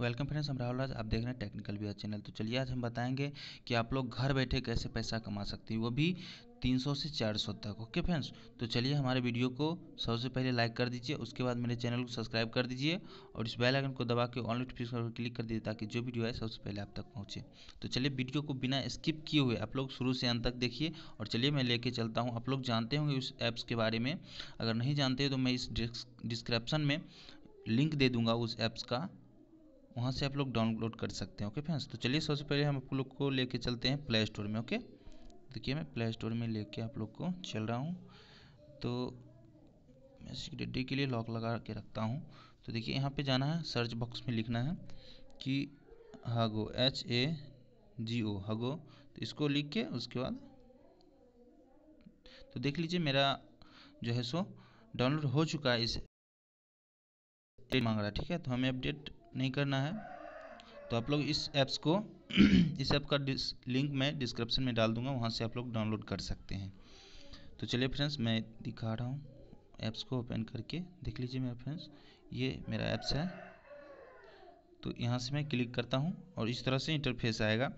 welcome friends हम राहुल राज आप देख रहे हैं टेक्निकल व्यूअर चैनल तो चलिए आज हम बताएंगे कि आप लोग घर बैठे कैसे पैसा कमा सकते हैं वो भी 300 से 400 तक ओके फ्रेंड्स तो चलिए हमारे वीडियो को सबसे पहले लाइक कर दीजिए उसके बाद मेरे चैनल को सब्सक्राइब कर दीजिए और इस बेल आइकन को दबा के ऑल नोटिफिकेशन पर क्लिक कर दीजिए ताकि जो वीडियो आए सबसे पहले आप तक पहुँचे तो चलिए वीडियो को बिना स्किप किए हुए आप लोग शुरू से अंत तक देखिए और चलिए मैं लेके चलता हूँ आप लोग जानते होंगे उस ऐप्स के बारे में अगर नहीं जानते तो मैं इस डिस्क्रिप्शन में लिंक दे दूंगा उस ऐप्स का वहाँ से आप लोग डाउनलोड कर सकते हैं ओके फ्रेंड्स तो चलिए सबसे पहले हम आप लोग को लेके चलते हैं प्ले स्टोर में ओके देखिए मैं प्ले स्टोर में लेके आप लोग को चल रहा हूँ तो मैं सिक्योरिटी के लिए लॉक लगा के रखता हूँ तो देखिए यहाँ पे जाना है सर्च बॉक्स में लिखना है कि हागो एच ए जी ओ हागो तो इसको लिख के उसके बाद तो देख लीजिए मेरा जो है सो डाउनलोड हो चुका है इस मांग रहा है ठीक है तो हमें अपडेट नहीं करना है तो आप लोग इस ऐप्स को इस ऐप का लिंक मैं डिस्क्रिप्शन में डाल दूंगा वहाँ से आप लोग डाउनलोड कर सकते हैं तो चलिए फ्रेंड्स मैं दिखा रहा हूँ ऐप्स को ओपन करके देख लीजिए मेरे फ्रेंड्स ये मेरा ऐप्स है तो यहाँ से मैं क्लिक करता हूँ और इस तरह से इंटरफेस आएगा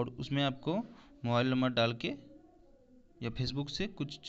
और उसमें आपको मोबाइल नंबर डाल के या फेसबुक से कुछ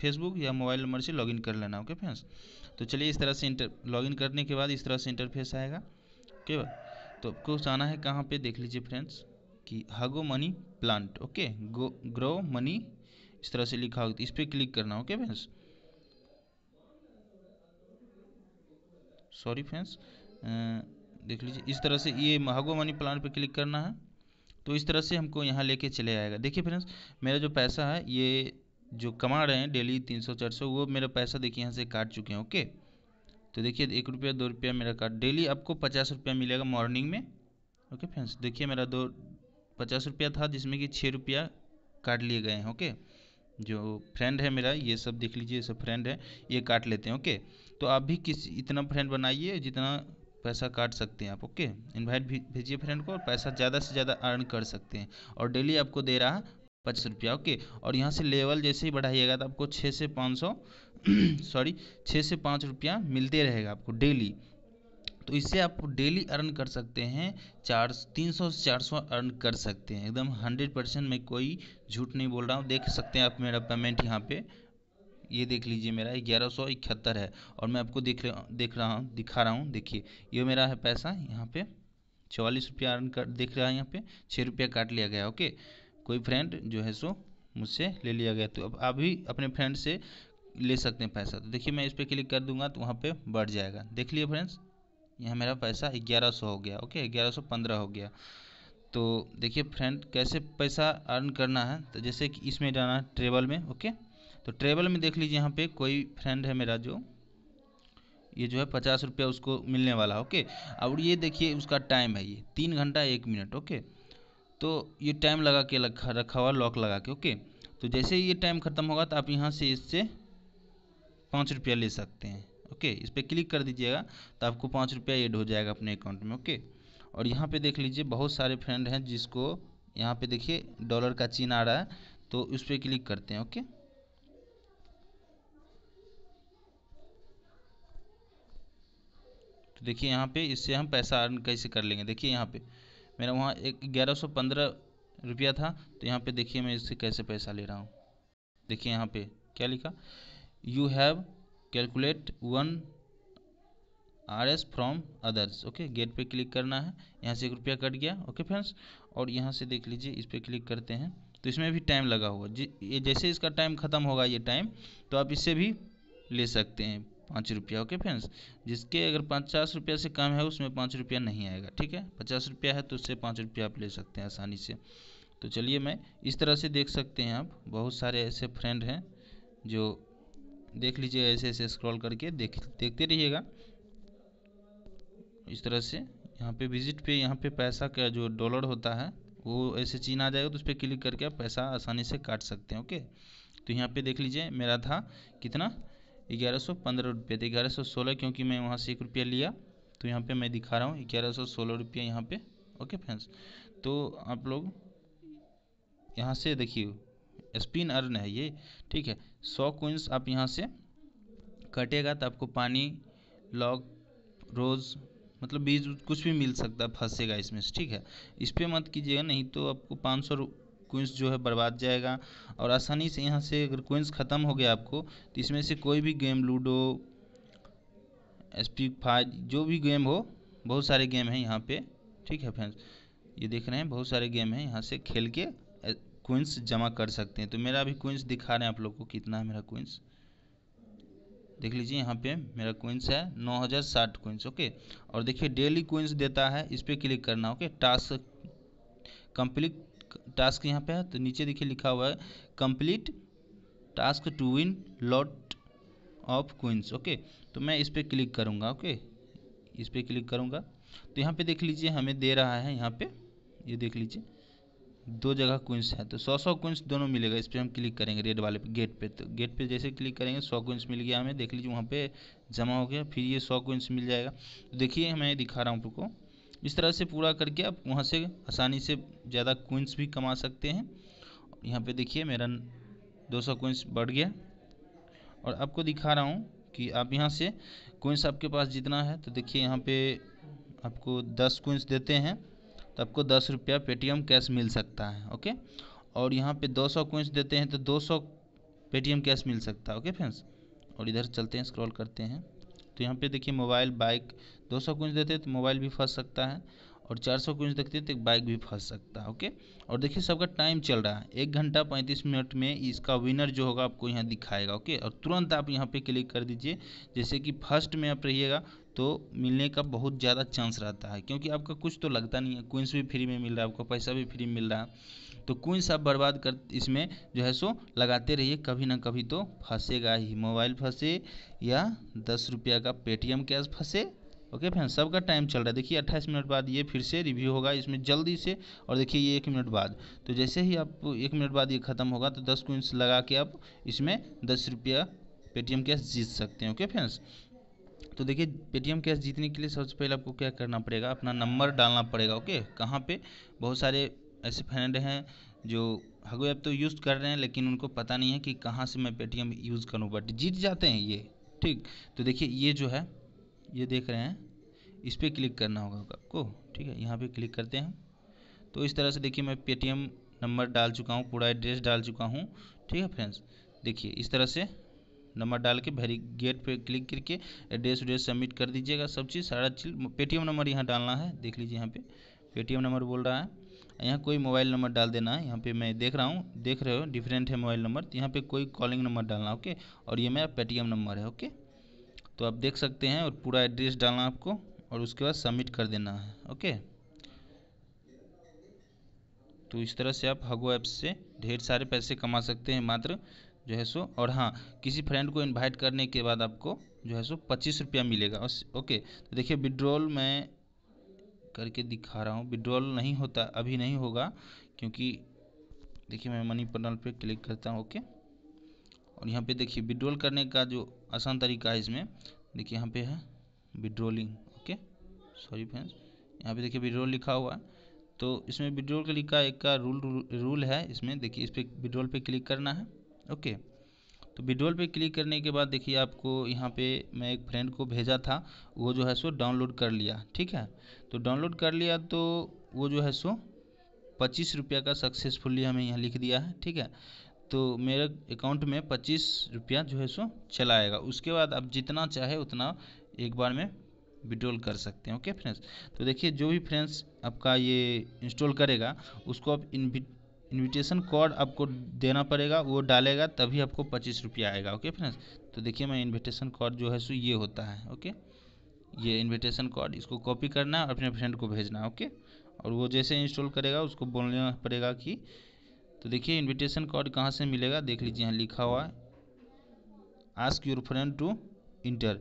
फेसबुक या मोबाइल नंबर से लॉगिन कर लेना ओके फ्रेंड्स तो चलिए इस तरह से इंटर लॉगिन करने के बाद इस तरह से इंटरफेस आएगा ओके तो आपको जाना है कहाँ पे देख लीजिए फ्रेंड्स कि Hago money plant okay go grow money इस तरह से लिखा होगा इस पर क्लिक करना ओके फ्रेंड्स सॉरी फ्रेंड्स देख लीजिए इस तरह से ये हगो मनी प्लांट पे क्लिक करना है तो इस तरह से हमको यहाँ लेके चले आएगा देखिए फ्रेंड्स मेरा जो पैसा है ये जो कमा रहे हैं डेली तीन सौ चार सौ वो मेरा पैसा देखिए यहाँ से काट चुके हैं ओके तो देखिए एक रुपया दो रुपया मेरा कार्ड डेली आपको पचास रुपया मिलेगा मॉर्निंग में ओके फ्रेंड्स देखिए मेरा दो पचास रुपया था जिसमें कि छः रुपया काट लिए गए हैं ओके जो फ्रेंड है मेरा ये सब देख लीजिए ये सब फ्रेंड है ये काट लेते हैं ओके तो आप भी किस इतना फ्रेंड बनाइए जितना पैसा काट सकते हैं आप ओके इन्वाइट भेजिए फ्रेंड को और पैसा ज़्यादा से ज़्यादा अर्न कर सकते हैं और डेली आपको दे रहा पच्चीस रुपया ओके और यहाँ से लेवल जैसे ही बढ़ाइएगा तो आपको छः से पाँच सौ सॉरी छः से पाँच रुपया मिलते रहेगा आपको डेली तो इससे आप डेली अर्न कर सकते हैं चार तीन सौ से चार सौ अर्न कर सकते हैं एकदम हंड्रेड परसेंट मैं कोई झूठ नहीं बोल रहा हूँ देख सकते हैं आप मेरा पेमेंट यहाँ पे ये देख लीजिए मेरा ग्यारह सौ इकहत्तर है और मैं आपको देख देख रहा हूँ दिखा रहा हूँ देखिए ये मेरा है पैसा यहाँ पे चवालीस रुपया अर्न कर देख रहा है यहाँ पे छः रुपया काट लिया गया ओके कोई फ्रेंड जो है सो मुझसे ले लिया गया तो अब आप भी अपने फ्रेंड से ले सकते हैं पैसा तो देखिए मैं इस पर क्लिक कर दूंगा तो वहाँ पे बढ़ जाएगा देख लिए फ्रेंड्स यहाँ मेरा पैसा ग्यारह सौ हो गया ओके ग्यारह सौ पंद्रह हो गया तो देखिए फ्रेंड कैसे पैसा अर्न करना है तो जैसे कि इसमें जाना है ट्रेवल में ओके तो ट्रेवल में देख लीजिए यहाँ पर कोई फ्रेंड है मेरा जो ये जो है पचास रुपया उसको मिलने वाला ओके और ये देखिए उसका टाइम है ये तीन घंटा एक मिनट ओके तो ये टाइम लगा के रखा रखा हुआ लॉक लगा के ओके तो जैसे ही ये टाइम ख़त्म होगा तो आप यहाँ से इससे पाँच रुपया ले सकते हैं ओके इस पर क्लिक कर दीजिएगा तो आपको पाँच रुपया एड हो जाएगा अपने अकाउंट में ओके और यहाँ पे देख लीजिए बहुत सारे फ्रेंड हैं जिसको यहाँ पे देखिए डॉलर का चिन्ह आ रहा है तो उस पर क्लिक करते हैं ओके तो देखिए यहाँ पे इससे हम पैसा अर्न कैसे कर लेंगे देखिए यहाँ पे मेरा वहाँ एक ग्यारह सौ पंद्रह रुपया था तो यहाँ पे देखिए मैं इससे कैसे पैसा ले रहा हूँ देखिए यहाँ पे क्या लिखा you have calculate one R S from others okay get पे क्लिक करना है यहाँ से एक रुपया कट गया ओके okay, फ्रेंड्स और यहाँ से देख लीजिए इस पर क्लिक करते हैं तो इसमें भी टाइम लगा हुआ ये जैसे इसका टाइम ख़त्म होगा ये टाइम तो आप इससे भी ले सकते हैं पाँच रुपया ओके फ्रेंड्स जिसके अगर पचास रुपया से कम है उसमें पाँच रुपया नहीं आएगा ठीक है पचास रुपया है तो उससे पाँच रुपया आप ले सकते हैं आसानी से तो चलिए मैं इस तरह से देख सकते हैं आप बहुत सारे ऐसे फ्रेंड हैं जो देख लीजिए ऐसे ऐसे स्क्रॉल करके देख देखते रहिएगा इस तरह से यहाँ पे विजिट पे यहाँ पे पैसा का जो डॉलर होता है वो ऐसे चीन आ जाएगा तो उस पर क्लिक करके आप पैसा आसानी से काट सकते हैं ओके तो यहाँ पे देख लीजिए मेरा था कितना ग्यारह सौ पंद्रह रुपये तो ग्यारह सौ सोलह क्योंकि मैं वहाँ से एक रुपया लिया तो यहाँ पे मैं दिखा रहा हूँ ग्यारह सौ सोलह रुपया यहाँ पे ओके फ्रेंड्स तो आप लोग यहाँ से देखिए स्पिन अर्न है ये ठीक है सौ कोइंस आप यहाँ से कटेगा तो आपको पानी लॉक रोज़ मतलब बीज कुछ भी मिल सकता है फंसेगा इसमें से ठीक है इस पर मत कीजिएगा नहीं तो आपको पाँच सौ क्विंस जो है बर्बाद जाएगा और आसानी से यहाँ से अगर क्विंस ख़त्म हो गया आपको तो इसमें से कोई भी गेम लूडो एस फाइव जो भी गेम हो बहुत सारे गेम हैं यहाँ पे ठीक है फ्रेंड्स ये देख रहे हैं बहुत सारे गेम हैं यहाँ से खेल के क्विंस जमा कर सकते हैं तो मेरा भी क्विंस दिखा रहे हैं आप लोग को कितना है मेरा क्विंस देख लीजिए यहाँ पे मेरा क्विंस है नौ हज़ार साठ क्विंस ओके और देखिए डेली क्विंस देता है इस पर क्लिक करना ओके टास्क कंप्लीट टास्क यहाँ पे है तो नीचे देखिए लिखा हुआ है complete task to win lot of coins okay तो मैं इस पर क्लिक करूँगा ओके इस पर क्लिक करूँगा तो यहाँ पे देख लीजिए हमें दे रहा है यहाँ पे ये देख लीजिए दो जगह क्विंस है तो सौ सौ क्विंस दोनों मिलेगा इस पर हम क्लिक करेंगे रेड वाले पे गेट पे तो गेट पे जैसे क्लिक करेंगे सौ क्विंस मिल गया हमें देख लीजिए वहाँ पे जमा हो गया फिर ये सौ क्विंस मिल जाएगा तो देखिए मैं दिखा रहा हूँ आपको इस तरह से पूरा करके आप वहाँ से आसानी से ज़्यादा कोइंस भी कमा सकते हैं यहाँ पे देखिए मेरा 200 कोइंस बढ़ गया और आपको दिखा रहा हूँ कि आप यहाँ से कोइंस आपके पास जितना है तो देखिए यहाँ पे आपको 10 कोइंस देते हैं तो आपको दस रुपया पेटीएम कैश मिल सकता है ओके और यहाँ पे 200 कोइंस देते हैं तो 200 पेटीएम कैश मिल सकता है ओके फ्रेंड्स और इधर चलते हैं स्क्रॉल करते हैं तो यहाँ पे देखिए मोबाइल बाइक 200 कुंज देते तो मोबाइल भी फंस सकता है और 400 कुंज देखते तो बाइक भी फंस सकता है ओके और देखिए सबका टाइम चल रहा है एक घंटा पैंतीस मिनट में इसका विनर जो होगा आपको यहाँ दिखाएगा ओके और तुरंत आप यहाँ पे क्लिक कर दीजिए जैसे कि फर्स्ट में आप रहिएगा तो मिलने का बहुत ज़्यादा चांस रहता है क्योंकि आपका कुछ तो लगता नहीं है क्विंस भी फ्री में मिल रहा है आपको पैसा भी फ्री मिल रहा है तो कोई सा बर्बाद कर इसमें जो है सो लगाते रहिए कभी ना कभी तो फंसेगा ही मोबाइल फंसे या दस रुपया का पेटीएम कैश फंसे ओके फ्रेंड सबका टाइम चल रहा है देखिए अट्ठाईस मिनट बाद ये फिर से रिव्यू होगा इसमें जल्दी से और देखिए ये एक मिनट बाद तो जैसे ही आप एक मिनट बाद ये ख़त्म होगा तो दस क्विंस लगा के आप इसमें दस रुपया पेटीएम कैश जीत सकते हैं ओके फ्रेंड्स तो देखिए पेटीएम कैश जीतने के लिए सबसे पहले आपको क्या करना पड़ेगा अपना नंबर डालना पड़ेगा ओके कहाँ पे बहुत सारे ऐसे फ्रेंड हैं जो हगो ऐप तो यूज़ कर रहे हैं लेकिन उनको पता नहीं है कि कहाँ से मैं पेटीएम यूज़ करूँ बट जीत जाते हैं ये ठीक तो देखिए ये जो है ये देख रहे हैं इस पर क्लिक करना होगा आपको ठीक है यहाँ पे क्लिक करते हैं तो इस तरह से देखिए मैं पेटीएम नंबर डाल चुका हूँ पूरा एड्रेस डाल चुका हूँ ठीक है फ्रेंड्स देखिए इस तरह से नंबर डाल के गेट पे क्लिक करके एड्रेस उड्रेस सबमिट कर दीजिएगा सब चीज़ सारा चीज पेटीएम नंबर यहाँ डालना है देख लीजिए यहाँ पे पेटीएम नंबर बोल रहा है यहाँ कोई मोबाइल नंबर डाल देना है यहाँ पे मैं देख रहा हूँ देख रहे हो डिफरेंट है मोबाइल नंबर तो यहाँ पे कोई कॉलिंग नंबर डालना ओके और ये मेरा पेटीएम नंबर है ओके तो आप देख सकते हैं और पूरा एड्रेस डालना आपको और उसके बाद सबमिट कर देना है ओके तो इस तरह से आप हगो ऐप से ढेर सारे पैसे कमा सकते हैं मात्र जो है सो और हाँ किसी फ्रेंड को इनवाइट करने के बाद आपको जो है सो पच्चीस रुपया मिलेगा ओके तो देखिए विड्रॉल में करके दिखा रहा हूँ विड्रॉल नहीं होता अभी नहीं होगा क्योंकि देखिए मैं मनी पर्नल पे क्लिक करता हूँ ओके और यहाँ पे देखिए विड्रॉल करने का जो आसान तरीका है इसमें देखिए यहाँ पे है विड्रोलिंग ओके सॉरी फ्रेंड्स यहाँ पे देखिए विड्रॉल लिखा हुआ है तो इसमें विड्रॉल का लिखा एक का रूल रूल है इसमें देखिए इस पर विड्रॉल पर क्लिक करना है ओके तो विड्रोल पे क्लिक करने के बाद देखिए आपको यहाँ पे मैं एक फ्रेंड को भेजा था वो जो है सो डाउनलोड कर लिया ठीक है तो डाउनलोड कर लिया तो वो जो है सो पच्चीस रुपया का सक्सेसफुली हमें यहाँ लिख दिया है ठीक है तो मेरे अकाउंट में पच्चीस रुपया जो है सो चला आएगा उसके बाद आप जितना चाहे उतना एक बार में विड्रॉल कर सकते हैं ओके फ्रेंड्स तो देखिए जो भी फ्रेंड्स आपका ये इंस्टॉल करेगा उसको आप इन इन्विटेशन कोड आपको देना पड़ेगा वो डालेगा तभी आपको पच्चीस रुपया आएगा ओके फ्रेंड्स तो देखिए मैं इन्विटेशन कोड जो है सो ये होता है ओके ये इन्विटेशन कोड इसको कॉपी करना है और अपने फ्रेंड को भेजना है ओके और वो जैसे इंस्टॉल करेगा उसको बोलना पड़ेगा कि तो देखिए इन्विटेशन कोड कहाँ से मिलेगा देख लीजिए यहाँ लिखा हुआ है ask your friend to enter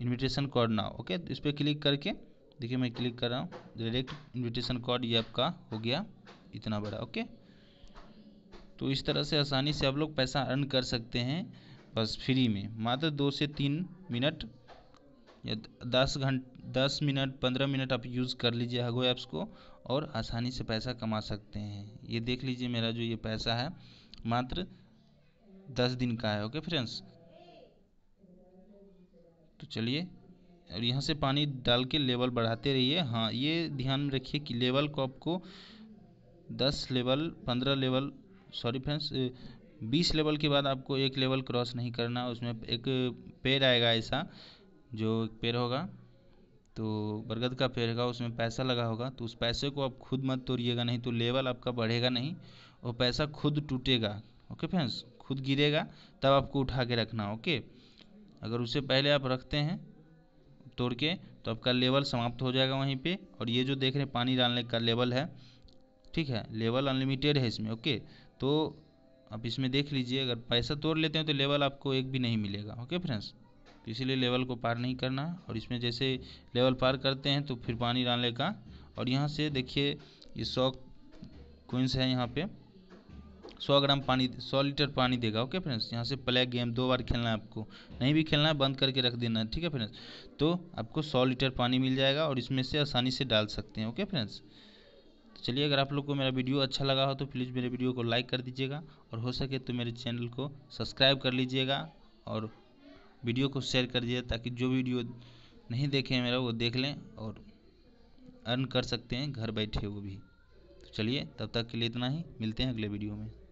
invitation code ना ओके तो इस पर क्लिक करके देखिए मैं क्लिक कर रहा हूँ डायरेक्ट इन्विटेशन कोड ये आपका हो गया इतना बड़ा ओके तो इस तरह से आसानी से आप लोग पैसा अर्न कर सकते हैं बस फ्री में मात्र दो से तीन मिनट या दस घंट दस मिनट पंद्रह मिनट आप यूज़ कर लीजिए हगो ऐप्स को और आसानी से पैसा कमा सकते हैं ये देख लीजिए मेरा जो ये पैसा है मात्र दस दिन का है ओके फ्रेंड्स तो चलिए और यहाँ से पानी डाल के लेवल बढ़ाते रहिए हाँ ये ध्यान रखिए कि लेवल को आपको दस लेवल पंद्रह लेवल सॉरी फ्रेंड्स बीस लेवल के बाद आपको एक लेवल क्रॉस नहीं करना उसमें एक पेड़ आएगा ऐसा जो पेड़ होगा तो बरगद का पेड़ होगा उसमें पैसा लगा होगा तो उस पैसे को आप खुद मत तोड़िएगा नहीं तो लेवल आपका बढ़ेगा नहीं और पैसा खुद टूटेगा ओके फ्रेंड्स खुद गिरेगा तब आपको उठा के रखना ओके अगर उसे पहले आप रखते हैं तोड़ के तो आपका लेवल समाप्त हो जाएगा वहीं पे और ये जो देख रहे हैं पानी डालने का लेवल है ठीक है लेवल अनलिमिटेड है इसमें ओके तो आप इसमें देख लीजिए अगर पैसा तोड़ लेते हैं तो लेवल आपको एक भी नहीं मिलेगा ओके फ्रेंड्स तो इसीलिए लेवल को पार नहीं करना और इसमें जैसे लेवल पार करते हैं तो फिर पानी डालने का और यहाँ से देखिए ये सौ क्विंस है यहाँ पे सौ ग्राम पानी सौ लीटर पानी देगा ओके फ्रेंड्स यहाँ से प्ले गेम दो बार खेलना है आपको नहीं भी खेलना है बंद करके रख देना है ठीक है फ्रेंड्स तो आपको सौ लीटर पानी मिल जाएगा और इसमें से आसानी से डाल सकते हैं ओके फ्रेंड्स चलिए अगर आप लोग को मेरा वीडियो अच्छा लगा हो तो प्लीज़ मेरे वीडियो को लाइक कर दीजिएगा और हो सके तो मेरे चैनल को सब्सक्राइब कर लीजिएगा और वीडियो को शेयर कर दीजिए ताकि जो वीडियो नहीं देखे मेरा वो देख लें और अर्न कर सकते हैं घर बैठे वो भी तो चलिए तब तक के लिए इतना ही मिलते हैं अगले वीडियो में